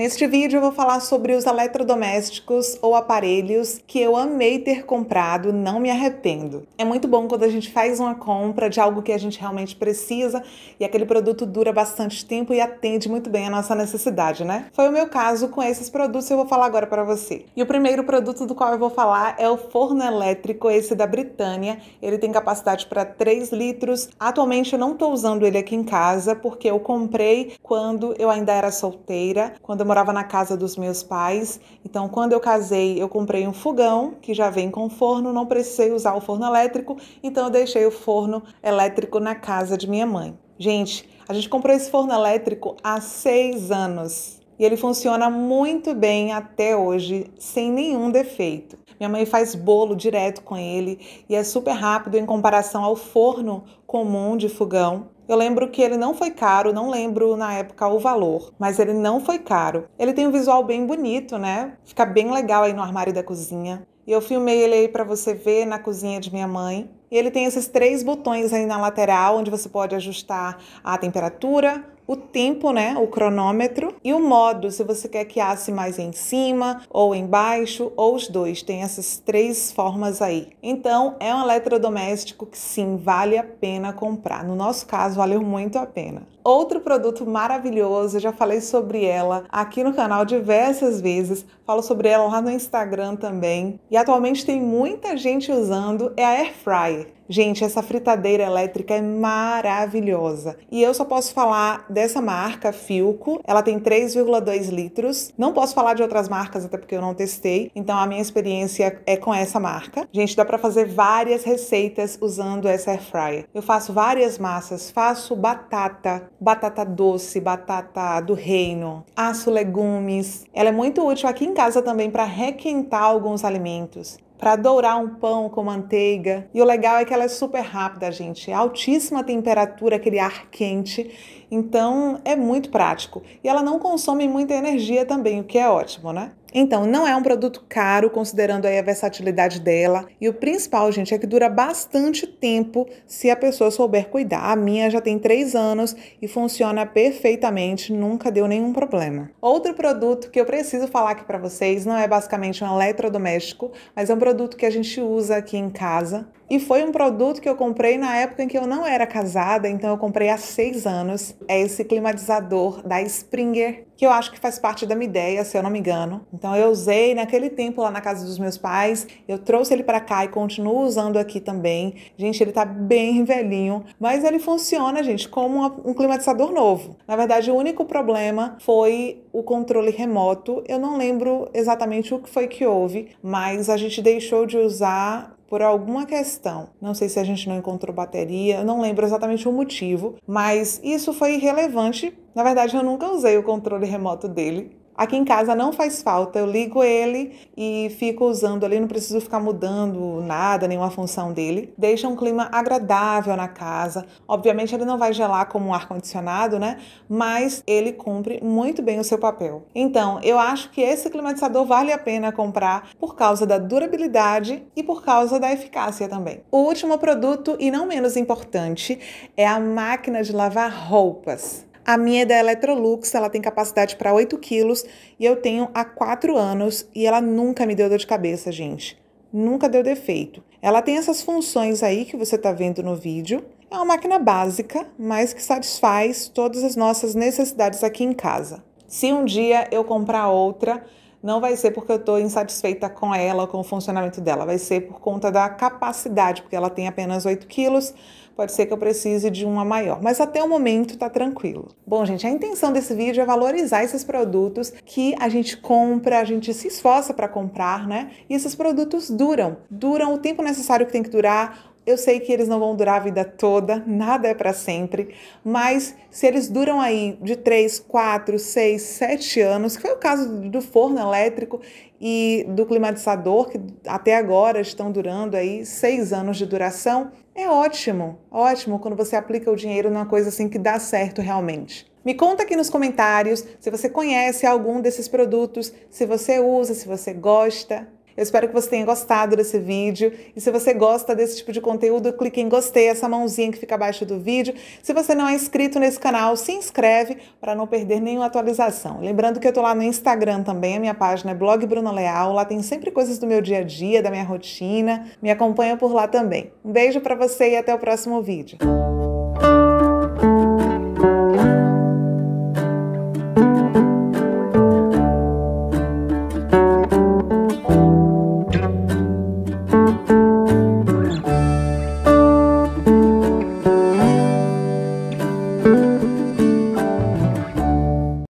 Neste vídeo eu vou falar sobre os eletrodomésticos ou aparelhos que eu amei ter comprado, não me arrependo. É muito bom quando a gente faz uma compra de algo que a gente realmente precisa e aquele produto dura bastante tempo e atende muito bem a nossa necessidade, né? Foi o meu caso com esses produtos que eu vou falar agora para você. E o primeiro produto do qual eu vou falar é o forno elétrico, esse da Britânia. Ele tem capacidade para 3 litros. Atualmente eu não estou usando ele aqui em casa porque eu comprei quando eu ainda era solteira, quando eu morava na casa dos meus pais, então quando eu casei, eu comprei um fogão que já vem com forno, não precisei usar o forno elétrico, então eu deixei o forno elétrico na casa de minha mãe. Gente, a gente comprou esse forno elétrico há seis anos e ele funciona muito bem até hoje, sem nenhum defeito. Minha mãe faz bolo direto com ele e é super rápido em comparação ao forno comum de fogão. Eu lembro que ele não foi caro, não lembro na época o valor, mas ele não foi caro. Ele tem um visual bem bonito, né? Fica bem legal aí no armário da cozinha. E eu filmei ele aí para você ver na cozinha de minha mãe. E ele tem esses três botões aí na lateral, onde você pode ajustar a temperatura, o tempo, né, o cronômetro e o modo, se você quer que asse mais em cima ou embaixo ou os dois, tem essas três formas aí. Então, é um eletrodoméstico que sim, vale a pena comprar. No nosso caso, valeu muito a pena. Outro produto maravilhoso, eu já falei sobre ela aqui no canal diversas vezes, falo sobre ela lá no Instagram também. E atualmente tem muita gente usando é a air fryer. Gente, essa fritadeira elétrica é maravilhosa. E eu só posso falar dessa marca, Filco. Ela tem 3,2 litros. Não posso falar de outras marcas, até porque eu não testei. Então a minha experiência é com essa marca. Gente, dá para fazer várias receitas usando essa air fryer. Eu faço várias massas, faço batata, batata doce, batata do reino, aço legumes. Ela é muito útil aqui em casa também para requentar alguns alimentos para dourar um pão com manteiga. E o legal é que ela é super rápida, gente. É altíssima temperatura, aquele ar quente. Então é muito prático. E ela não consome muita energia também, o que é ótimo, né? Então, não é um produto caro, considerando aí a versatilidade dela. E o principal, gente, é que dura bastante tempo se a pessoa souber cuidar. A minha já tem 3 anos e funciona perfeitamente, nunca deu nenhum problema. Outro produto que eu preciso falar aqui para vocês, não é basicamente um eletrodoméstico, mas é um produto que a gente usa aqui em casa, e foi um produto que eu comprei na época em que eu não era casada, então eu comprei há seis anos. É esse climatizador da Springer, que eu acho que faz parte da minha ideia, se eu não me engano. Então eu usei naquele tempo lá na casa dos meus pais, eu trouxe ele para cá e continuo usando aqui também. Gente, ele tá bem velhinho, mas ele funciona, gente, como um climatizador novo. Na verdade, o único problema foi o controle remoto. Eu não lembro exatamente o que foi que houve, mas a gente deixou de usar por alguma questão. Não sei se a gente não encontrou bateria, não lembro exatamente o motivo, mas isso foi irrelevante. Na verdade, eu nunca usei o controle remoto dele, Aqui em casa não faz falta, eu ligo ele e fico usando ali, não preciso ficar mudando nada, nenhuma função dele. Deixa um clima agradável na casa. Obviamente ele não vai gelar como um ar-condicionado, né? Mas ele cumpre muito bem o seu papel. Então, eu acho que esse climatizador vale a pena comprar por causa da durabilidade e por causa da eficácia também. O último produto, e não menos importante, é a máquina de lavar roupas. A minha é da Electrolux, ela tem capacidade para 8 quilos e eu tenho há 4 anos e ela nunca me deu dor de cabeça, gente. Nunca deu defeito. Ela tem essas funções aí que você está vendo no vídeo. É uma máquina básica, mas que satisfaz todas as nossas necessidades aqui em casa. Se um dia eu comprar outra, não vai ser porque eu estou insatisfeita com ela, com o funcionamento dela, vai ser por conta da capacidade, porque ela tem apenas 8 quilos, pode ser que eu precise de uma maior, mas até o momento está tranquilo. Bom, gente, a intenção desse vídeo é valorizar esses produtos que a gente compra, a gente se esforça para comprar, né? E esses produtos duram, duram o tempo necessário que tem que durar, eu sei que eles não vão durar a vida toda, nada é para sempre, mas se eles duram aí de 3, 4, 6, 7 anos, que foi o caso do forno elétrico e do climatizador, que até agora estão durando aí 6 anos de duração, é ótimo, ótimo quando você aplica o dinheiro numa coisa assim que dá certo realmente. Me conta aqui nos comentários se você conhece algum desses produtos, se você usa, se você gosta. Eu espero que você tenha gostado desse vídeo. E se você gosta desse tipo de conteúdo, clique em gostei, essa mãozinha que fica abaixo do vídeo. Se você não é inscrito nesse canal, se inscreve para não perder nenhuma atualização. Lembrando que eu estou lá no Instagram também, a minha página é blog Bruna Leal. Lá tem sempre coisas do meu dia a dia, da minha rotina. Me acompanha por lá também. Um beijo para você e até o próximo vídeo.